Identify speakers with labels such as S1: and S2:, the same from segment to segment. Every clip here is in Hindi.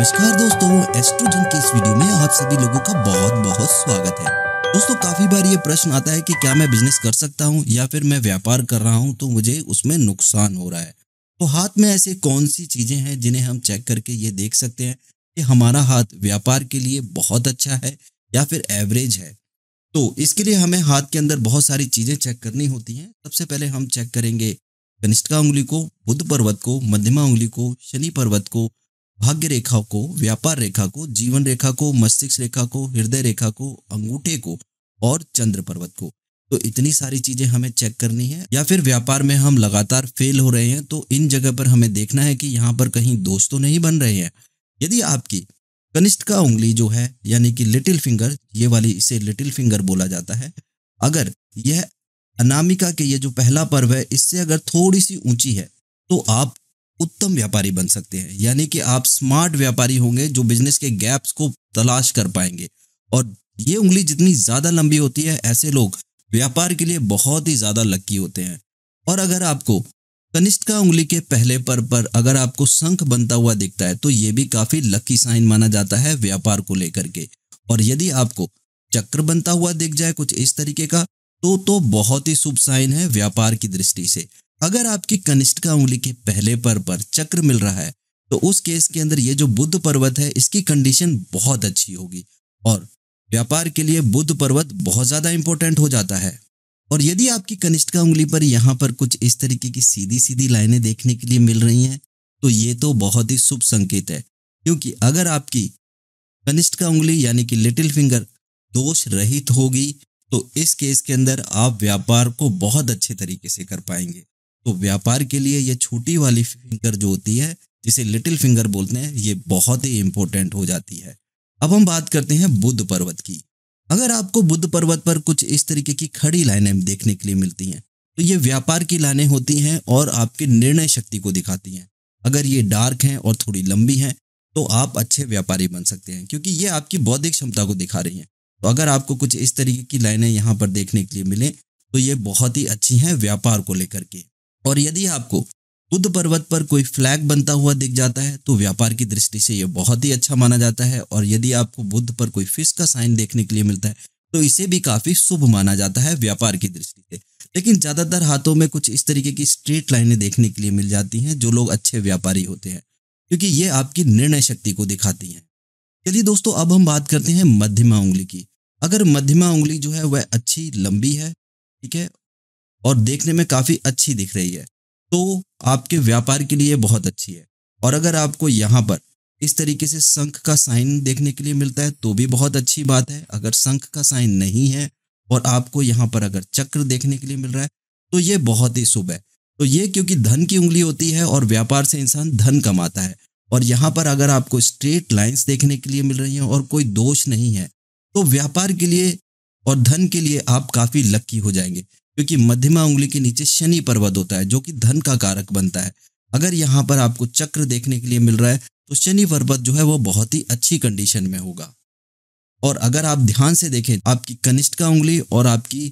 S1: नमस्कार दोस्तों एस्ट्रोजन के इस वीडियो में आप सभी लोगों का बहुत बहुत स्वागत है दोस्तों काफी बार ये प्रश्न आता है कि क्या मैं बिजनेस कर सकता हूँ या फिर मैं व्यापार कर रहा हूँ तो मुझे उसमें नुकसान हो रहा है तो हाथ में ऐसे कौन सी चीजें हैं जिन्हें हम चेक करके ये देख सकते हैं कि हमारा हाथ व्यापार के लिए बहुत अच्छा है या फिर एवरेज है तो इसके लिए हमें हाथ के अंदर बहुत सारी चीजें चेक करनी होती हैं सबसे पहले हम चेक करेंगे कनिष्ठा उंगली को बुद्ध पर्वत को मध्यमा उंगली को शनि पर्वत को भाग्य रेखा को व्यापार रेखा को जीवन रेखा को मस्तिष्क रेखा को हृदय रेखा को अंगूठे को और चंद्र पर्वत को तो इतनी सारी चीजें हमें चेक करनी है या फिर व्यापार में हम लगातार फेल हो रहे हैं तो इन जगह पर हमें देखना है कि यहाँ पर कहीं दोस्त तो नहीं बन रहे हैं यदि आपकी कनिष्ठ का उंगली जो है यानी कि लिटिल फिंगर ये वाली इसे लिटिल फिंगर बोला जाता है अगर यह अनामिका के ये जो पहला पर्व है इससे अगर थोड़ी सी ऊंची है तो आप उत्तम व्यापारी बन सकते हैं यानी कि आप स्मार्ट व्यापारी होंगे जो बिजनेस के गैप्स को तलाश कर पाएंगे और ये उंगली जितनी ज़्यादा लंबी होती है ऐसे लोग व्यापार के लिए बहुत ही ज़्यादा लक्की होते हैं और अगर आपको का उंगली के पहले पर पर अगर आपको शंख बनता हुआ दिखता है तो ये भी काफ़ी लकी साइन माना जाता है व्यापार को लेकर के और यदि आपको चक्र बनता हुआ दिख जाए कुछ इस तरीके का तो तो बहुत ही शुभ साइन है व्यापार की दृष्टि से अगर आपकी का उंगली के पहले पर पर चक्र मिल रहा है तो उस केस के अंदर ये जो बुद्ध पर्वत है इसकी कंडीशन बहुत अच्छी होगी और व्यापार के लिए बुद्ध पर्वत बहुत ज़्यादा इंपॉर्टेंट हो जाता है और यदि आपकी का उंगली पर यहाँ पर कुछ इस तरीके की सीधी सीधी लाइनें देखने के लिए मिल रही हैं तो ये तो बहुत ही शुभ संकेत है क्योंकि अगर आपकी का उंगली यानी कि लिटिल फिंगर दोष रहित होगी तो इस केस के अंदर आप व्यापार को बहुत अच्छे तरीके से कर पाएंगे तो व्यापार के लिए ये छोटी वाली फिंगर जो होती है जिसे लिटिल फिंगर बोलते हैं ये बहुत ही इंपॉर्टेंट हो जाती है अब हम बात करते हैं बुद्ध पर्वत की अगर आपको बुद्ध पर्वत पर कुछ इस तरीके की खड़ी लाइनें देखने के लिए मिलती हैं तो ये व्यापार की लाइनें होती हैं और आपके निर्णय शक्ति को दिखाती हैं अगर ये डार्क हैं और थोड़ी लंबी हैं तो आप अच्छे व्यापारी बन सकते हैं क्योंकि ये आपकी बौद्धिक क्षमता को दिखा रही हैं तो अगर आपको कुछ इस तरीके की लाइनें यहाँ पर देखने के लिए मिलें तो ये बहुत ही अच्छी हैं व्यापार को लेकर के और यदि आपको बुद्ध पर्वत पर कोई फ्लैग बनता हुआ दिख जाता है तो व्यापार की दृष्टि से यह बहुत ही अच्छा माना जाता है और यदि आपको बुद्ध पर कोई फिश का साइन देखने के लिए मिलता है तो इसे भी काफी शुभ माना जाता है व्यापार की दृष्टि से लेकिन ज्यादातर हाथों में कुछ इस तरीके की स्ट्रेट लाइनें देखने के लिए मिल जाती हैं जो लोग अच्छे व्यापारी होते हैं क्योंकि ये आपकी निर्णय शक्ति को दिखाती हैं चलिए दोस्तों अब हम बात करते हैं मध्यमा उंगली की अगर मध्यमा उंगली जो है वह अच्छी लंबी है ठीक है और देखने में काफ़ी अच्छी दिख रही है तो आपके व्यापार के लिए बहुत अच्छी है और अगर आपको यहाँ पर इस तरीके से संख का साइन देखने के लिए मिलता है तो भी बहुत अच्छी बात है अगर संख का साइन नहीं है और आपको यहाँ पर अगर चक्र देखने के लिए मिल रहा है तो ये बहुत ही शुभ है तो ये क्योंकि धन की उंगली होती है और व्यापार से इंसान धन कमाता है और यहाँ पर अगर आपको स्ट्रेट लाइंस देखने के लिए मिल रही हैं और कोई दोष नहीं है तो व्यापार के लिए और धन के लिए आप काफ़ी लक्की हो जाएंगे क्योंकि मध्यमा उंगली के नीचे शनि पर्वत होता है जो कि धन का कारक बनता है अगर यहाँ पर आपको चक्र देखने के लिए मिल रहा है तो शनि पर्वत जो है वो बहुत ही अच्छी कंडीशन में होगा और अगर आप ध्यान से देखें आपकी कनिष्ठ का उंगली और आपकी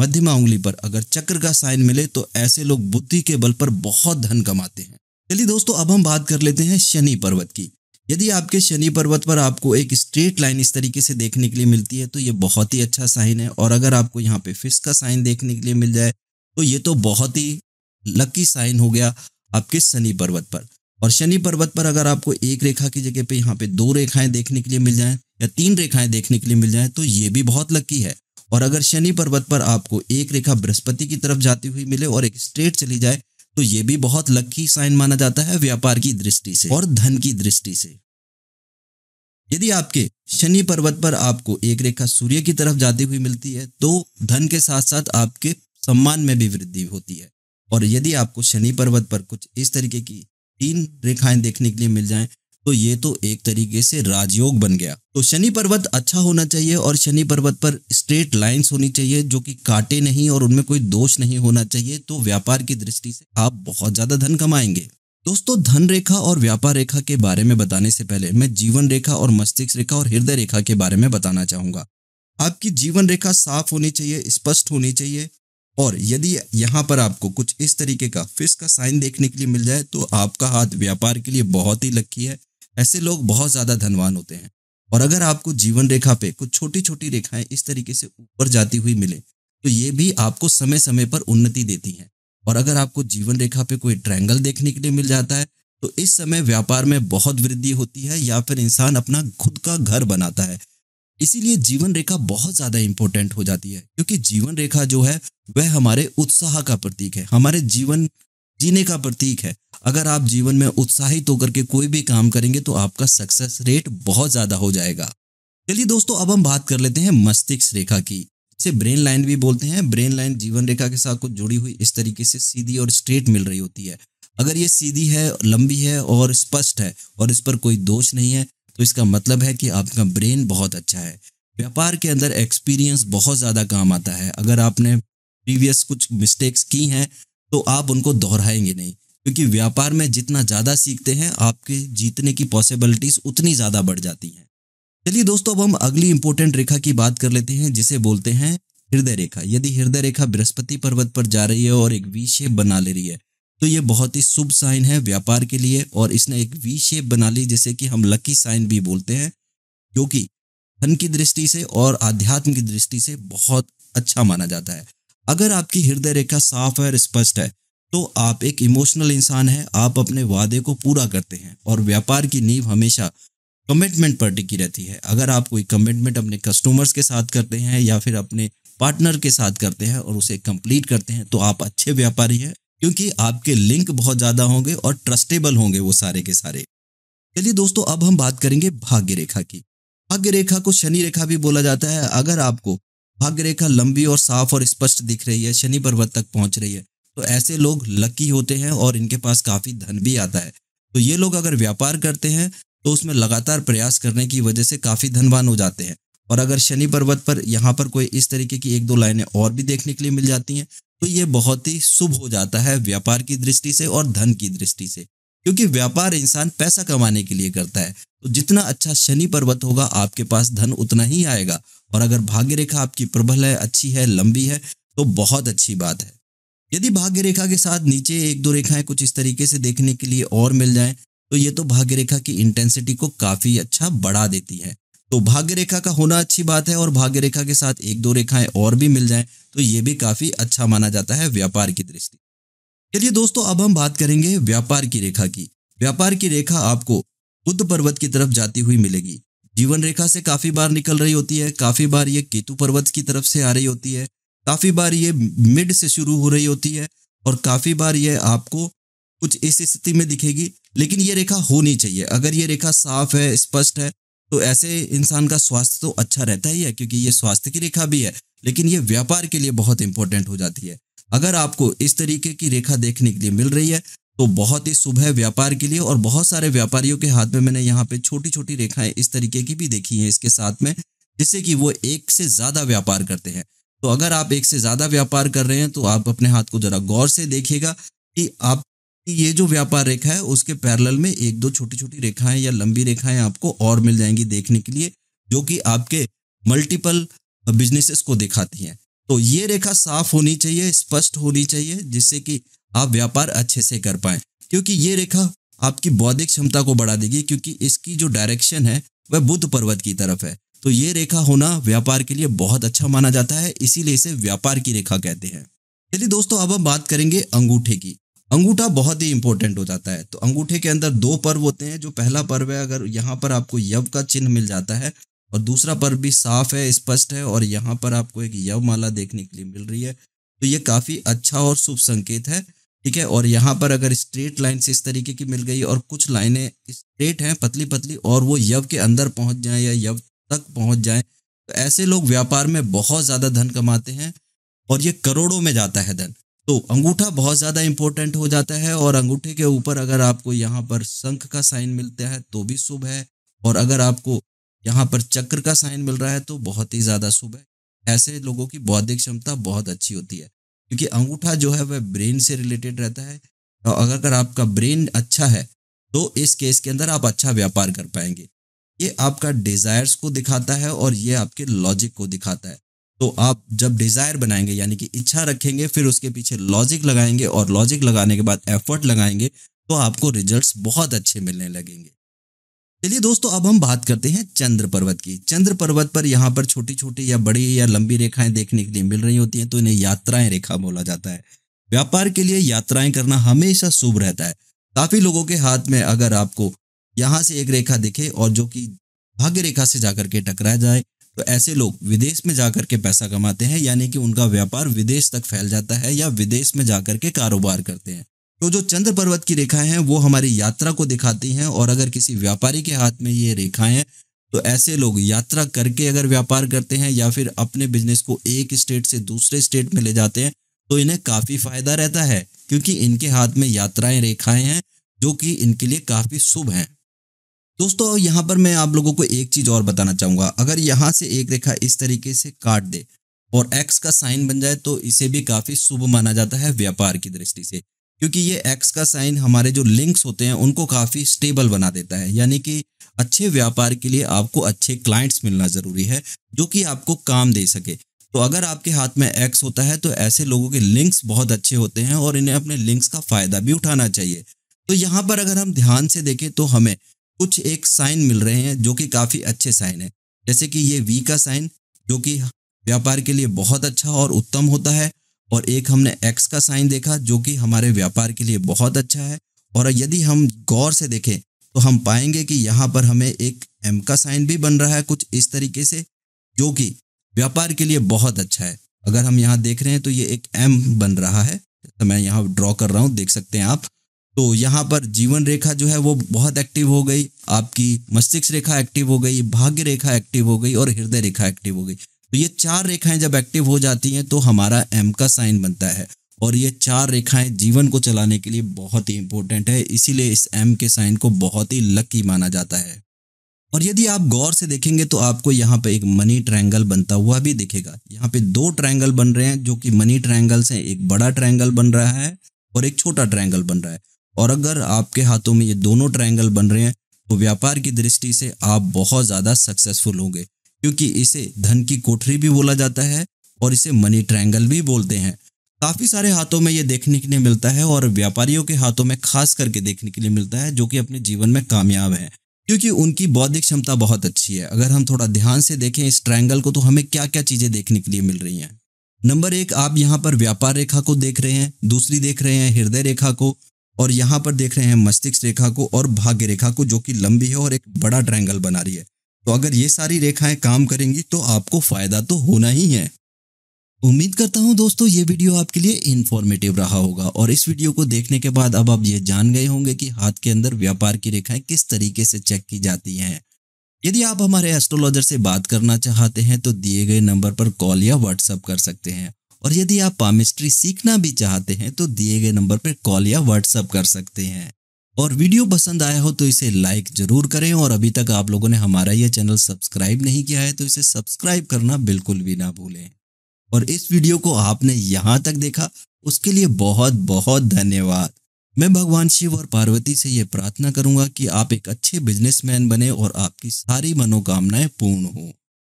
S1: मध्यमा उंगली पर अगर चक्र का साइन मिले तो ऐसे लोग बुद्धि के बल पर बहुत धन कमाते हैं चलिए दोस्तों अब हम बात कर लेते हैं शनि पर्वत की यदि आपके शनि पर्वत पर आपको एक स्ट्रेट लाइन इस तरीके से देखने के लिए मिलती है तो ये बहुत ही अच्छा साइन है और अगर आपको यहाँ पे फिश का साइन देखने के लिए मिल जाए तो ये तो बहुत ही लकी साइन हो गया आपके शनि पर्वत पर और शनि पर्वत पर अगर आपको एक रेखा की जगह पे यहाँ पे दो रेखाएं देखने के लिए मिल जाएं या तीन रेखाएं देखने के लिए मिल जाएं तो ये भी बहुत लकी है और अगर शनि पर्वत पर आपको एक रेखा बृहस्पति की तरफ जाती हुई मिले और एक स्ट्रेट चली जाए तो ये भी बहुत लकी साइन माना जाता है व्यापार की दृष्टि से और धन की दृष्टि से यदि आपके शनि पर्वत पर आपको एक रेखा सूर्य की तरफ जाती हुई मिलती है तो धन के साथ साथ आपके सम्मान में भी वृद्धि होती है और यदि आपको शनि पर्वत पर कुछ इस तरीके की तीन रेखाएं देखने के लिए मिल जाएं तो ये तो एक तरीके से राजयोग बन गया तो शनि पर्वत अच्छा होना चाहिए और शनि पर्वत पर स्ट्रेट लाइंस होनी चाहिए जो कि काटे नहीं और उनमें कोई दोष नहीं होना चाहिए तो व्यापार की दृष्टि से आप बहुत ज्यादा धन कमाएंगे दोस्तों धन रेखा और व्यापार रेखा के बारे में बताने से पहले मैं जीवन रेखा और मस्तिष्क रेखा और हृदय रेखा के बारे में बताना चाहूंगा आपकी जीवन रेखा साफ होनी चाहिए स्पष्ट होनी चाहिए और यदि यहाँ पर आपको कुछ इस तरीके का फिश का साइन देखने के लिए मिल जाए तो आपका हाथ व्यापार के लिए बहुत ही लकी है ऐसे लोग बहुत ज़्यादा धनवान होते हैं और अगर आपको जीवन रेखा पे कुछ छोटी छोटी रेखाएं इस तरीके से ऊपर जाती हुई मिले तो ये भी आपको समय समय पर उन्नति देती हैं और अगर आपको जीवन रेखा पे कोई ट्रैंगल देखने के लिए मिल जाता है तो इस समय व्यापार में बहुत वृद्धि होती है या फिर इंसान अपना खुद का घर बनाता है इसीलिए जीवन रेखा बहुत ज़्यादा इंपॉर्टेंट हो जाती है क्योंकि जीवन रेखा जो है वह हमारे उत्साह का प्रतीक है हमारे जीवन जीने का प्रतीक है अगर आप जीवन में उत्साहित होकर के कोई भी काम करेंगे तो आपका सक्सेस रेट बहुत ज्यादा हो जाएगा चलिए दोस्तों अब हम बात कर लेते हैं मस्तिष्क रेखा की इसे ब्रेन लाइन भी बोलते हैं ब्रेन लाइन जीवन रेखा के साथ कुछ जुड़ी हुई इस तरीके से सीधी और स्ट्रेट मिल रही होती है अगर ये सीधी है लंबी है और स्पष्ट है और इस पर कोई दोष नहीं है तो इसका मतलब है कि आपका ब्रेन बहुत अच्छा है व्यापार के अंदर एक्सपीरियंस बहुत ज़्यादा काम आता है अगर आपने प्रीवियस कुछ मिस्टेक्स की हैं तो आप उनको दोहराएंगे नहीं क्योंकि व्यापार में जितना ज़्यादा सीखते हैं आपके जीतने की पॉसिबिलिटीज़ उतनी ज़्यादा बढ़ जाती हैं चलिए दोस्तों अब हम अगली इंपॉर्टेंट रेखा की बात कर लेते हैं जिसे बोलते हैं हृदय रेखा यदि हृदय रेखा बृहस्पति पर्वत पर जा रही है और एक वी शेप बना ले रही है तो ये बहुत ही शुभ साइन है व्यापार के लिए और इसने एक वी शेप बना ली जिसे कि हम लकी साइन भी बोलते हैं जो कि धन की दृष्टि से और आध्यात्म की दृष्टि से बहुत अच्छा माना जाता है अगर आपकी हृदय रेखा साफ है और स्पष्ट है तो आप एक इमोशनल इंसान है आप अपने वादे को पूरा करते हैं और व्यापार की नींव हमेशा कमिटमेंट पर टिकी रहती है अगर आप कोई कमिटमेंट अपने कस्टमर्स के साथ करते हैं या फिर अपने पार्टनर के साथ करते हैं और उसे कंप्लीट करते हैं तो आप अच्छे व्यापारी हैं क्योंकि आपके लिंक बहुत ज़्यादा होंगे और ट्रस्टेबल होंगे वो सारे के सारे चलिए दोस्तों अब हम बात करेंगे भाग्य रेखा की भाग्य रेखा को शनि रेखा भी बोला जाता है अगर आपको भाग्य रेखा लंबी और साफ और स्पष्ट दिख रही है शनि पर्वत तक पहुंच रही है तो ऐसे लोग लकी होते हैं और इनके पास काफी धन भी आता है तो ये लोग अगर व्यापार करते हैं तो उसमें लगातार प्रयास करने की वजह से काफी धनवान हो जाते हैं और अगर शनि पर्वत पर यहाँ पर कोई इस तरीके की एक दो लाइनें और भी देखने के लिए मिल जाती हैं तो ये बहुत ही शुभ हो जाता है व्यापार की दृष्टि से और धन की दृष्टि से क्योंकि व्यापार इंसान पैसा कमाने के लिए करता है तो जितना अच्छा शनि पर्वत होगा आपके पास धन उतना ही आएगा और अगर भाग्य रेखा आपकी प्रबल है अच्छी है लंबी है तो बहुत अच्छी बात है यदि भाग्य रेखा के साथ नीचे एक दो रेखाएं कुछ इस तरीके से देखने के लिए और मिल जाए तो ये तो भाग्य रेखा की इंटेंसिटी को काफी अच्छा बढ़ा देती है तो भाग्य रेखा का होना अच्छी बात है और भाग्य रेखा के साथ एक दो रेखाएं और भी मिल जाए तो ये भी काफी अच्छा माना जाता है व्यापार की दृष्टि चलिए दोस्तों अब हम बात करेंगे व्यापार की रेखा की व्यापार की रेखा आपको बुद्ध पर्वत की तरफ जाती हुई मिलेगी जीवन रेखा से काफी बार निकल रही होती है काफी बार ये केतु पर्वत की तरफ से आ रही होती है काफी बार ये मिड से शुरू हो रही होती है और काफी बार ये आपको कुछ इस स्थिति में दिखेगी लेकिन ये रेखा होनी चाहिए अगर ये रेखा साफ है स्पष्ट है तो ऐसे इंसान का स्वास्थ्य तो अच्छा रहता ही है क्योंकि ये स्वास्थ्य की रेखा भी है लेकिन ये व्यापार के लिए बहुत इंपॉर्टेंट हो जाती है अगर आपको इस तरीके की रेखा देखने के लिए मिल रही है तो बहुत ही शुभ है व्यापार के लिए और बहुत सारे व्यापारियों के हाथ में मैंने यहाँ पे छोटी छोटी रेखाएं इस तरीके की भी देखी हैं इसके साथ में जिससे कि वो एक से ज़्यादा व्यापार करते हैं तो अगर आप एक से ज़्यादा व्यापार कर रहे हैं तो आप अपने हाथ को ज़रा गौर से देखिएगा कि आप ये जो व्यापार रेखा है उसके पैरल में एक दो छोटी छोटी रेखाएं या लंबी रेखाएं आपको और मिल जाएंगी देखने के लिए जो कि आपके मल्टीपल बिजनेसेस को दिखाती हैं तो ये रेखा साफ होनी चाहिए स्पष्ट होनी चाहिए जिससे कि आप व्यापार अच्छे से कर पाए क्योंकि ये रेखा आपकी बौद्धिक क्षमता को बढ़ा देगी क्योंकि इसकी जो डायरेक्शन है वह बुद्ध पर्वत की तरफ है तो ये रेखा होना व्यापार के लिए बहुत अच्छा माना जाता है इसीलिए इसे व्यापार की रेखा कहते हैं चलिए दोस्तों अब हम बात करेंगे अंगूठे की अंगूठा बहुत ही इंपॉर्टेंट हो जाता है तो अंगूठे के अंदर दो पर्व होते हैं जो पहला पर्व है अगर यहाँ पर आपको यव का चिन्ह मिल जाता है और दूसरा पर्व भी साफ है स्पष्ट है और यहाँ पर आपको एक यव माला देखने के लिए मिल रही है तो ये काफ़ी अच्छा और शुभ संकेत है ठीक है और यहाँ पर अगर स्ट्रेट लाइन इस तरीके की मिल गई और कुछ लाइनें स्ट्रेट हैं पतली पतली और वो यव के अंदर पहुंच जाए या यव तक पहुंच जाए तो ऐसे लोग व्यापार में बहुत ज़्यादा धन कमाते हैं और ये करोड़ों में जाता है धन तो अंगूठा बहुत ज़्यादा इंपॉर्टेंट हो जाता है और अंगूठे के ऊपर अगर आपको यहाँ पर शंख का साइन मिलता है तो भी शुभ है और अगर आपको यहाँ पर चक्र का साइन मिल रहा है तो बहुत ही ज़्यादा शुभ है ऐसे लोगों की बौद्धिक क्षमता बहुत अच्छी होती है क्योंकि अंगूठा जो है वह ब्रेन से रिलेटेड रहता है और अगर आपका ब्रेन अच्छा है तो इस केस के अंदर आप अच्छा व्यापार कर पाएंगे ये आपका डिज़ायर्स को दिखाता है और ये आपके लॉजिक को दिखाता है तो आप जब डिज़ायर बनाएंगे यानी कि इच्छा रखेंगे फिर उसके पीछे लॉजिक लगाएंगे और लॉजिक लगाने के बाद एफर्ट लगाएंगे तो आपको रिजल्ट्स बहुत अच्छे मिलने लगेंगे चलिए दोस्तों अब हम बात करते हैं चंद्र पर्वत की चंद्र पर्वत पर यहाँ पर छोटी छोटी या बड़ी या लंबी रेखाएं देखने के लिए मिल रही होती हैं तो इन्हें यात्राएं रेखा बोला जाता है व्यापार के लिए यात्राएं करना हमेशा शुभ रहता है काफी लोगों के हाथ में अगर आपको यहाँ से एक रेखा दिखे और जो कि भाग्य रेखा से जाकर के टकराया जाए तो ऐसे लोग विदेश में जाकर के पैसा कमाते हैं यानी कि उनका व्यापार विदेश तक फैल जाता है या विदेश में जाकर के कारोबार करते हैं तो जो चंद्र पर्वत की रेखाएं हैं वो हमारी यात्रा को दिखाती हैं और अगर किसी व्यापारी के हाथ में ये रेखाएं तो ऐसे लोग यात्रा करके अगर व्यापार करते हैं या फिर अपने बिजनेस को एक स्टेट से दूसरे स्टेट में ले जाते हैं तो इन्हें काफ़ी फायदा रहता है क्योंकि इनके हाथ में यात्राएं रेखाएं हैं जो कि इनके लिए काफ़ी शुभ हैं दोस्तों यहाँ पर मैं आप लोगों को एक चीज़ और बताना चाहूँगा अगर यहाँ से एक रेखा इस तरीके से काट दे और एक्स का साइन बन जाए तो इसे भी काफ़ी शुभ माना जाता है व्यापार की दृष्टि से क्योंकि ये एक्स का साइन हमारे जो लिंक्स होते हैं उनको काफ़ी स्टेबल बना देता है यानी कि अच्छे व्यापार के लिए आपको अच्छे क्लाइंट्स मिलना ज़रूरी है जो कि आपको काम दे सके तो अगर आपके हाथ में एक्स होता है तो ऐसे लोगों के लिंक्स बहुत अच्छे होते हैं और इन्हें अपने लिंक्स का फ़ायदा भी उठाना चाहिए तो यहाँ पर अगर हम ध्यान से देखें तो हमें कुछ एक साइन मिल रहे हैं जो कि काफ़ी अच्छे साइन हैं जैसे कि ये वी का साइन जो कि व्यापार के लिए बहुत अच्छा और उत्तम होता है और एक हमने एक्स का साइन देखा जो कि हमारे व्यापार के लिए बहुत अच्छा है और यदि हम गौर से देखें तो हम पाएंगे कि यहाँ पर हमें एक एम का साइन भी बन रहा है कुछ इस तरीके से जो कि व्यापार के लिए बहुत अच्छा है अगर हम यहाँ देख रहे हैं तो ये एक एम बन रहा है तो मैं यहाँ ड्रॉ कर रहा हूँ देख सकते हैं आप तो यहाँ पर जीवन रेखा जो है वो बहुत एक्टिव हो गई आपकी मस्तिष्क रेखा एक्टिव हो गई भाग्य रेखा एक्टिव हो गई और हृदय रेखा एक्टिव हो गई तो ये चार रेखाएं जब एक्टिव हो जाती हैं तो हमारा एम का साइन बनता है और ये चार रेखाएं जीवन को चलाने के लिए बहुत ही इंपॉर्टेंट है इसीलिए इस एम के साइन को बहुत ही लकी माना जाता है और यदि आप गौर से देखेंगे तो आपको यहाँ पे एक मनी ट्रायंगल बनता हुआ भी दिखेगा यहाँ पे दो ट्रायंगल बन रहे हैं जो कि मनी ट्रायंगल से एक बड़ा ट्रायंगल बन रहा है और एक छोटा ट्रायंगल बन रहा है और अगर आपके हाथों में ये दोनों ट्रायंगल बन रहे हैं तो व्यापार की दृष्टि से आप बहुत ज़्यादा सक्सेसफुल होंगे क्योंकि इसे धन की कोठरी भी बोला जाता है और इसे मनी ट्रायंगल भी बोलते हैं काफ़ी सारे हाथों में ये देखने के लिए मिलता है और व्यापारियों के हाथों में खास करके देखने के लिए मिलता है जो कि अपने जीवन में कामयाब है क्योंकि उनकी बौद्धिक क्षमता बहुत अच्छी है अगर हम थोड़ा ध्यान से देखें इस ट्रायंगल को तो हमें क्या क्या चीज़ें देखने के लिए मिल रही हैं नंबर एक आप यहाँ पर व्यापार रेखा को देख रहे हैं दूसरी देख रहे हैं हृदय रेखा को और यहाँ पर देख रहे हैं मस्तिष्क रेखा को और भाग्य रेखा को जो कि लंबी है और एक बड़ा ट्रायंगल बना रही है तो अगर ये सारी रेखाएं काम करेंगी तो आपको फायदा तो होना ही है उम्मीद करता हूं दोस्तों ये वीडियो आपके लिए इन्फॉर्मेटिव रहा होगा और इस वीडियो को देखने के बाद अब आप ये जान गए होंगे कि हाथ के अंदर व्यापार की रेखाएं किस तरीके से चेक की जाती हैं यदि आप हमारे एस्ट्रोलॉजर से बात करना चाहते हैं तो दिए गए नंबर पर कॉल या व्हाट्सअप कर सकते हैं और यदि आप पामिस्ट्री सीखना भी चाहते हैं तो दिए गए नंबर पर कॉल या व्हाट्सअप कर सकते हैं और वीडियो पसंद आया हो तो इसे लाइक जरूर करें और अभी तक आप लोगों ने हमारा यह चैनल सब्सक्राइब नहीं किया है तो इसे सब्सक्राइब करना बिल्कुल भी ना भूलें और इस वीडियो को आपने यहाँ तक देखा उसके लिए बहुत बहुत धन्यवाद मैं भगवान शिव और पार्वती से ये प्रार्थना करूंगा कि आप एक अच्छे बिजनेसमैन बने और आपकी सारी मनोकामनाएं पूर्ण हों